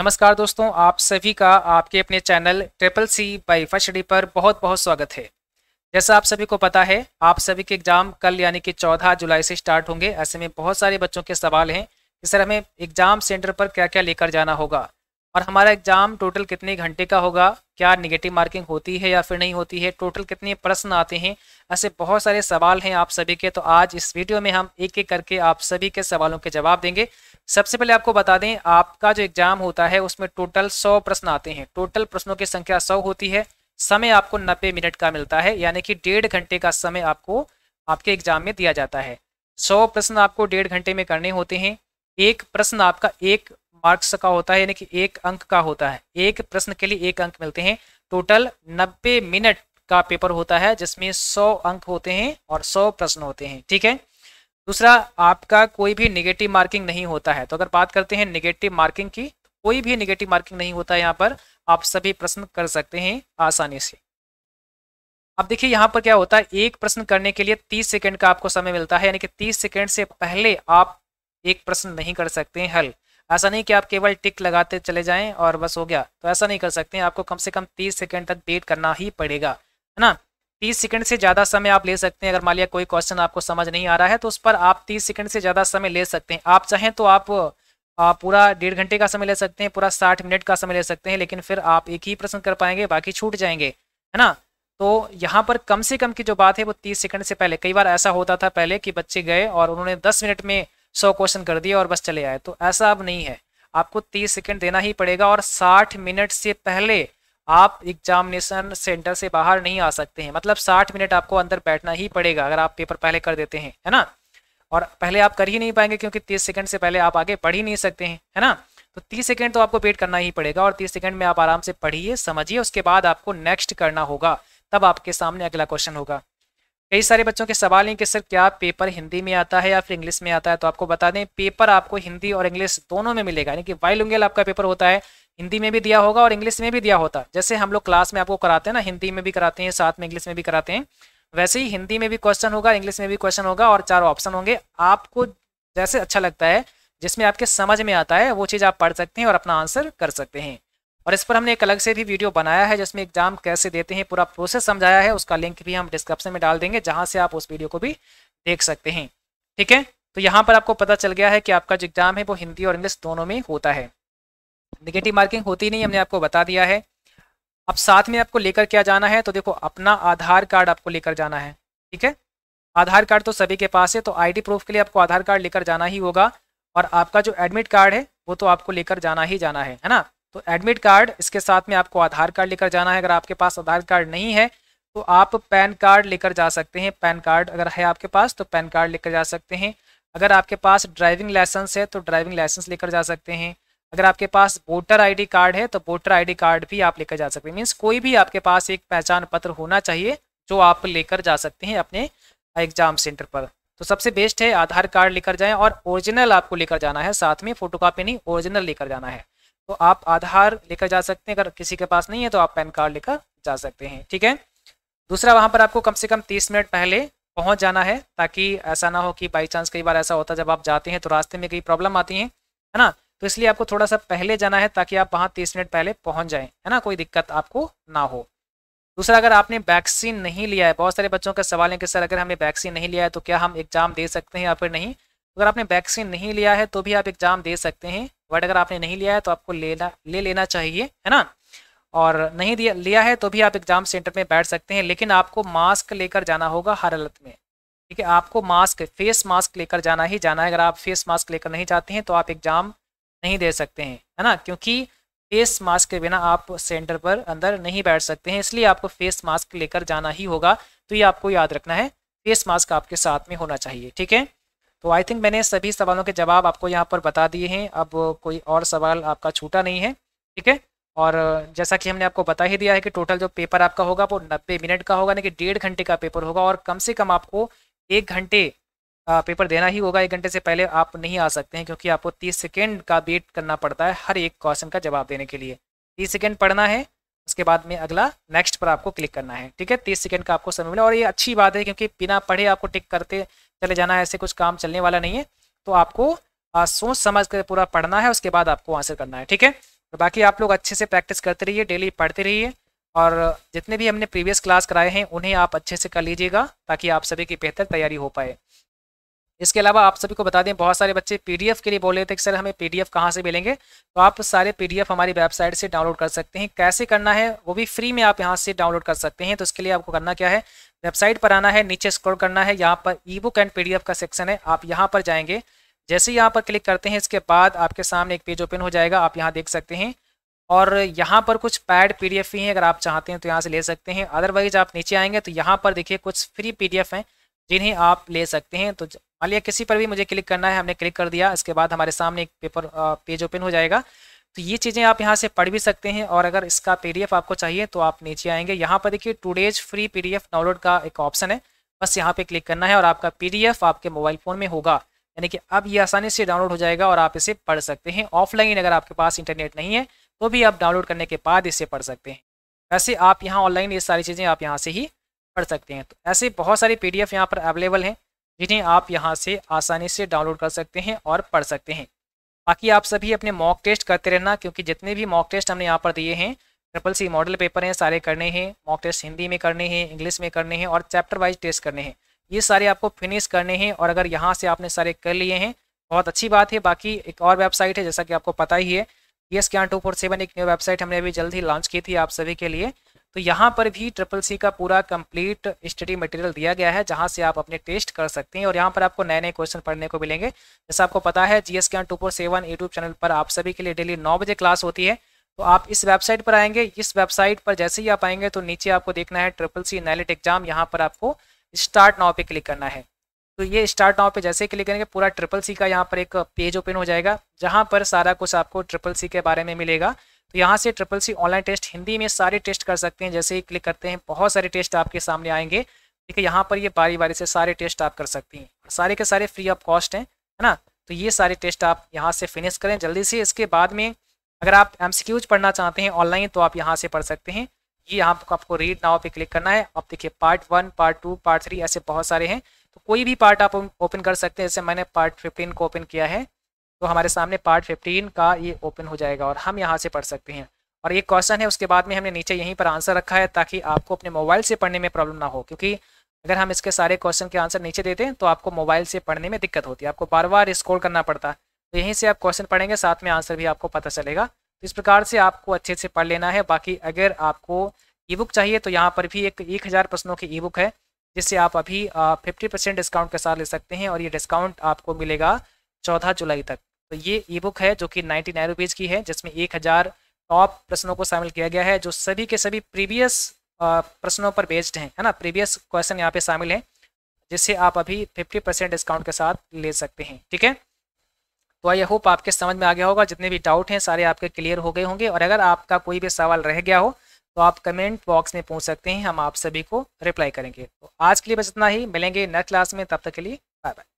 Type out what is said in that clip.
नमस्कार दोस्तों आप सभी का आपके अपने channel triple C by first पर बहुत बहुत स्वागत है जैसा आप सभी को पता है आप सभी के एग्ज़ाम कल यानी कि 14 जुलाई से स्टार्ट होंगे ऐसे में बहुत सारे बच्चों के सवाल हैं कि सर हमें एग्ज़ाम सेंटर पर क्या क्या लेकर जाना होगा और हमारा एग्जाम टोटल कितने घंटे का होगा क्या निगेटिव मार्किंग होती है या फिर नहीं होती है टोटल कितने प्रश्न आते हैं ऐसे बहुत सारे सवाल हैं आप सभी के तो आज इस वीडियो में हम एक एक करके आप सभी के सवालों के जवाब देंगे सबसे पहले आपको बता दें आपका जो एग्जाम होता है उसमें टोटल सौ प्रश्न आते हैं टोटल प्रश्नों की संख्या सौ होती है समय आपको नब्बे मिनट का मिलता है यानी कि डेढ़ घंटे का समय आपको आपके एग्जाम में दिया जाता है सौ प्रश्न आपको डेढ़ घंटे में करने होते हैं एक प्रश्न आपका एक मार्क्स का होता है यानी कि एक अंक का होता है एक प्रश्न के लिए एक अंक मिलते हैं टोटल नब्बे मिनट का पेपर होता है जिसमें सौ अंक होते हैं और सौ प्रश्न होते हैं ठीक है दूसरा आपका कोई भी निगेटिव मार्किंग नहीं होता है तो अगर बात करते हैं निगेटिव मार्किंग की तो कोई भी निगेटिव मार्किंग नहीं होता है यहाँ पर आप सभी प्रश्न कर सकते हैं आसानी से अब देखिए यहाँ पर क्या होता है एक प्रश्न करने के लिए 30 सेकंड का आपको समय मिलता है यानी कि 30 सेकंड से पहले आप एक प्रश्न नहीं कर सकते हैं हल ऐसा नहीं कि आप केवल टिक लगाते चले जाएं और बस हो गया तो ऐसा नहीं कर सकते आपको कम से कम तीस सेकेंड तक वेट करना ही पड़ेगा है ना तीस सेकंड से ज़्यादा समय आप ले सकते हैं अगर मान लिया कोई क्वेश्चन आपको समझ नहीं आ रहा है तो उस पर आप तीस सेकंड से ज़्यादा समय ले सकते हैं आप चाहें तो आप पूरा डेढ़ घंटे का समय ले सकते हैं पूरा साठ मिनट का समय ले सकते हैं लेकिन फिर आप एक ही प्रश्न कर पाएंगे बाकी छूट जाएंगे है ना तो यहाँ पर कम से कम की जो बात है वो तीस सेकंड से पहले कई बार ऐसा होता था पहले कि बच्चे गए और उन्होंने दस मिनट में सौ क्वेश्चन कर दिया और बस चले आए तो ऐसा अब नहीं है आपको तीस सेकेंड देना ही पड़ेगा और साठ मिनट से पहले आप एग्जामिनेशन सेंटर से बाहर नहीं आ सकते हैं मतलब साठ मिनट आपको अंदर बैठना ही पड़ेगा अगर आप पेपर पहले कर देते हैं है ना और पहले आप कर ही नहीं पाएंगे क्योंकि तीस सेकंड से पहले आप आगे पढ़ ही नहीं सकते हैं है ना तो तीस सेकंड तो आपको वेट करना ही पड़ेगा और तीस सेकंड में आप आराम से पढ़िए समझिए उसके बाद आपको नेक्स्ट करना होगा तब आपके सामने अगला क्वेश्चन होगा कई सारे बच्चों के सवाल हैं कि सर क्या पेपर हिंदी में आता है या फिर इंग्लिश में आता है तो आपको बता दें पेपर आपको हिंदी और इंग्लिश दोनों में मिलेगा यानी कि वाइलुंगल आपका पेपर होता है हिंदी में भी दिया होगा और इंग्लिश में भी दिया होता है जैसे हम लोग क्लास में आपको कराते हैं ना हिंदी में भी कराते हैं साथ में इंग्लिश में भी कराते हैं वैसे ही हिंदी में भी क्वेश्चन होगा इंग्लिश में भी क्वेश्चन होगा और चार ऑप्शन होंगे आपको जैसे अच्छा लगता है जिसमें आपके समझ में आता है वो चीज़ आप पढ़ सकते हैं और अपना आंसर कर सकते हैं और इस पर हमने एक अलग से भी वीडियो बनाया है जिसमें एग्जाम कैसे देते हैं पूरा प्रोसेस समझाया है उसका लिंक भी हम डिस्क्रिप्शन में डाल देंगे जहाँ से आप उस वीडियो को भी देख सकते हैं ठीक है तो यहाँ पर आपको पता चल गया है कि आपका जो एग्जाम है वो हिंदी और इंग्लिश दोनों में होता है निगेटिव मार्किंग होती नहीं हमने आपको बता दिया है अब साथ में आपको लेकर क्या जाना है तो देखो अपना आधार कार्ड आपको लेकर जाना है ठीक है आधार कार्ड तो सभी के पास है तो डी प्रूफ के लिए आपको आधार कार्ड लेकर जाना ही होगा और आपका जो एडमिट कार्ड है वो तो आपको लेकर जाना ही जाना है है ना तो एडमिट कार्ड इसके साथ में आपको आधार कार्ड लेकर जाना है अगर आपके पास आधार कार्ड नहीं है तो आप पैन कार्ड लेकर जा सकते हैं पैन कार्ड अगर है आपके पास तो पैन कार्ड लेकर जा सकते हैं अगर आपके पास ड्राइविंग लाइसेंस है तो ड्राइविंग लाइसेंस लेकर जा सकते हैं अगर आपके पास वोटर आईडी कार्ड है तो वोटर आईडी कार्ड भी आप लेकर जा सकते हैं मीन्स कोई भी आपके पास एक पहचान पत्र होना चाहिए जो आप लेकर जा सकते हैं अपने एग्जाम सेंटर पर तो सबसे बेस्ट है आधार कार्ड लेकर जाएं और ओरिजिनल आपको लेकर जाना है साथ में फोटोकॉपी नहीं ओरिजिनल लेकर जाना है तो आप आधार लेकर जा सकते हैं अगर किसी के पास नहीं है तो आप पैन कार्ड लेकर जा सकते हैं ठीक है दूसरा वहाँ पर आपको कम से कम तीस मिनट पहले पहुँच जाना है ताकि ऐसा ना हो कि बाई चांस कई बार ऐसा होता है जब आप जाते हैं तो रास्ते में कई प्रॉब्लम आती हैं है ना तो इसलिए आपको थोड़ा सा पहले जाना है ताकि आप वहाँ तीस मिनट पहले पहुँच जाएँ है ना कोई दिक्कत आपको ना हो दूसरा अगर आपने वैक्सीन नहीं लिया है बहुत सारे बच्चों का सवाल है कि सर अगर हमने वैक्सीन नहीं लिया है तो क्या हम एग्ज़ाम दे सकते हैं या फिर नहीं अगर आपने वैक्सीन नहीं लिया है तो भी आप एग्ज़ाम दे सकते हैं बट अगर आपने नहीं लिया है तो आपको लेना ले लेना चाहिए है ना और नहीं दिया लिया है तो भी आप एग्जाम सेंटर में बैठ सकते हैं लेकिन आपको मास्क लेकर जाना होगा हर हालत में ठीक है आपको मास्क फेस मास्क लेकर जाना ही जाना है अगर आप फेस मास्क लेकर नहीं जाते हैं तो आप एग्जाम नहीं दे सकते हैं है ना क्योंकि फेस मास्क के बिना आप सेंटर पर अंदर नहीं बैठ सकते हैं इसलिए आपको फेस मास्क लेकर जाना ही होगा तो ये आपको याद रखना है फेस मास्क आपके साथ में होना चाहिए ठीक है तो आई थिंक मैंने सभी सवालों के जवाब आपको यहाँ पर बता दिए हैं अब कोई और सवाल आपका छूटा नहीं है ठीक है और जैसा कि हमने आपको बता ही दिया है कि टोटल जो पेपर आपका होगा वो नब्बे मिनट का होगा यानी कि डेढ़ घंटे का पेपर होगा और कम से कम आपको एक घंटे पेपर देना ही होगा एक घंटे से पहले आप नहीं आ सकते हैं क्योंकि आपको तीस सेकेंड का वेट करना पड़ता है हर एक क्वेश्चन का जवाब देने के लिए तीस सेकेंड पढ़ना है उसके बाद में अगला नेक्स्ट पर आपको क्लिक करना है ठीक है तीस सेकेंड का आपको समय मिला और ये अच्छी बात है क्योंकि बिना पढ़े आपको टिक करते चले जाना ऐसे कुछ काम चलने वाला नहीं है तो आपको आ, सोच समझ कर पूरा पढ़ना है उसके बाद आपको आंसर करना है ठीक है तो बाकी आप लोग अच्छे से प्रैक्टिस करते रहिए डेली पढ़ते रहिए और जितने भी हमने प्रीवियस क्लास कराए हैं उन्हें आप अच्छे से कर लीजिएगा ताकि आप सभी की बेहतर तैयारी हो पाए इसके अलावा आप सभी को बता दें बहुत सारे बच्चे पीडीएफ के लिए बोल रहे थे कि सर हमें पीडीएफ कहाँ से मिलेंगे तो आप सारे पीडीएफ हमारी वेबसाइट से डाउनलोड कर सकते हैं कैसे करना है वो भी फ्री में आप यहाँ से डाउनलोड कर सकते हैं तो इसके लिए आपको करना क्या है वेबसाइट पर आना है नीचे स्क्रॉल करना है यहाँ पर ई बुक एंड पी का सेक्शन है आप यहाँ पर जाएंगे जैसे ही यहाँ पर क्लिक करते हैं इसके बाद आपके सामने एक पेज ओपन हो जाएगा आप यहाँ देख सकते हैं और यहाँ पर कुछ पैड पीडीएफ भी हैं अगर आप चाहते हैं तो यहाँ से ले सकते हैं अदरवाइज आप नीचे आएंगे तो यहाँ पर देखिए कुछ फ्री पीडीएफ हैं जिन्हें आप ले सकते हैं तो मान लिया किसी पर भी मुझे क्लिक करना है हमने क्लिक कर दिया इसके बाद हमारे सामने एक पेपर पेज ओपन हो जाएगा तो ये चीज़ें आप यहाँ से पढ़ भी सकते हैं और अगर इसका पी आपको चाहिए तो आप नीचे आएंगे यहाँ पर देखिए two days free P download का एक ऑप्शन है बस यहाँ पर क्लिक करना है और आपका पी आपके मोबाइल फ़ोन में होगा यानी कि अब ये आसानी से डाउनलोड हो जाएगा और आप इसे पढ़ सकते हैं ऑफलाइन अगर आपके पास इंटरनेट नहीं है तो भी आप डाउनलोड करने के बाद इसे पढ़ सकते हैं वैसे आप यहाँ ऑनलाइन ये सारी चीज़ें आप यहाँ से ही पढ़ सकते हैं तो ऐसे बहुत सारी पी डी यहाँ पर अवेलेबल हैं जिन्हें आप यहाँ से आसानी से डाउनलोड कर सकते हैं और पढ़ सकते हैं बाकी आप सभी अपने मॉक टेस्ट करते रहना क्योंकि जितने भी मॉक टेस्ट हमने यहाँ पर दिए हैं ट्रिपल सी मॉडल पेपर हैं सारे करने हैं मॉक टेस्ट हिंदी में करने हैं इंग्लिश में करने हैं और चैप्टर वाइज टेस्ट करने हैं ये सारे आपको फिनिश करने हैं और अगर यहाँ से आपने सारे कर लिए हैं बहुत अच्छी बात है बाकी एक और वेबसाइट है जैसा कि आपको पता ही है ये स्कैन टू फोर सेवन एक न्यू वेबसाइट हमने अभी जल्द ही लॉन्च की थी आप सभी के लिए तो यहाँ पर भी ट्रिपल सी का पूरा कंप्लीट स्टडी मटेरियल दिया गया है जहाँ से आप अपने टेस्ट कर सकते हैं और यहाँ पर आपको नए नए क्वेश्चन पढ़ने को मिलेंगे जैसा आपको पता है G S K two four seven YouTube channel पर आप सभी के लिए डेली नौ बजे क्लास होती है तो आप इस वेबसाइट पर आएंगे इस वेबसाइट पर जैसे ही आप आएंगे तो नीचे आपको देखना है ट्रिपल सी नैलेट एग्जाम यहाँ पर आपको स्टार्ट नाव पे क्लिक करना है तो ये स्टार्ट नाव पे जैसे क्लिक करेंगे पूरा ट्रिपल सी का यहाँ पर एक पेज ओपन हो जाएगा जहाँ पर सारा कुछ आपको ट्रिपल सी के बारे में मिलेगा तो यहाँ से triple C online test Hindi में सारे टेस्ट कर सकते हैं जैसे ही क्लिक करते हैं बहुत सारे टेस्ट आपके सामने आएंगे ठीक है यहाँ पर ये बारी बारी से सारे टेस्ट आप कर सकती हैं सारे के सारे फ्री ऑफ कॉस्ट हैं है ना तो ये सारे टेस्ट आप यहाँ से फिनिश करें जल्दी से इसके बाद में अगर आप एम पढ़ना चाहते हैं ऑनलाइन तो आप यहाँ से पढ़ सकते हैं ये यहाँ आपको, आपको रीड नाव पे क्लिक करना है आप देखिए part one part two part three ऐसे बहुत सारे हैं तो कोई भी पार्ट आप ओपन कर सकते हैं जैसे मैंने पार्ट फिफ्टीन को ओपन किया है तो हमारे सामने पार्ट फिफ्टीन का ये ओपन हो जाएगा और हम यहाँ से पढ़ सकते हैं और ये क्वेश्चन है उसके बाद में हमने नीचे यहीं पर आंसर रखा है ताकि आपको अपने मोबाइल से पढ़ने में प्रॉब्लम ना हो क्योंकि अगर हम इसके सारे क्वेश्चन के आंसर नीचे देते हैं तो आपको मोबाइल से पढ़ने में दिक्कत होती है आपको बार बार स्कोर करना पड़ता है तो यहीं से आप क्वेश्चन पढ़ेंगे साथ में आंसर भी आपको पता चलेगा तो इस प्रकार से आपको अच्छे से पढ़ लेना है बाकी अगर आपको ई बुक चाहिए तो यहाँ पर भी एक एक हज़ार प्रश्नों की ई बुक है जिससे आप अभी फिफ्टी परसेंट डिस्काउंट के साथ ले सकते हैं और ये डिस्काउंट आपको मिलेगा चौदह जुलाई तक तो ये ई बुक है जो कि नाइन्टी नाइन रुपीज़ की है जिसमें एक हज़ार टॉप प्रश्नों को शामिल किया गया है जो सभी के सभी प्रीवियस प्रश्नों पर बेस्ड हैं है ना प्रीवियस क्वेश्चन यहाँ पे शामिल हैं जिसे आप अभी फिफ्टी परसेंट डिस्काउंट के साथ ले सकते हैं ठीक है तो आई होप आपके समझ में आ गया होगा जितने भी डाउट हैं सारे आपके क्लियर हो गए होंगे और अगर आपका कोई भी सवाल रह गया हो तो आप कमेंट बॉक्स में पूछ सकते हैं हम आप सभी को रिप्लाई करेंगे तो आज के लिए बस इतना ही मिलेंगे नेक्स्ट क्लास में तब तक के लिए बाय बाय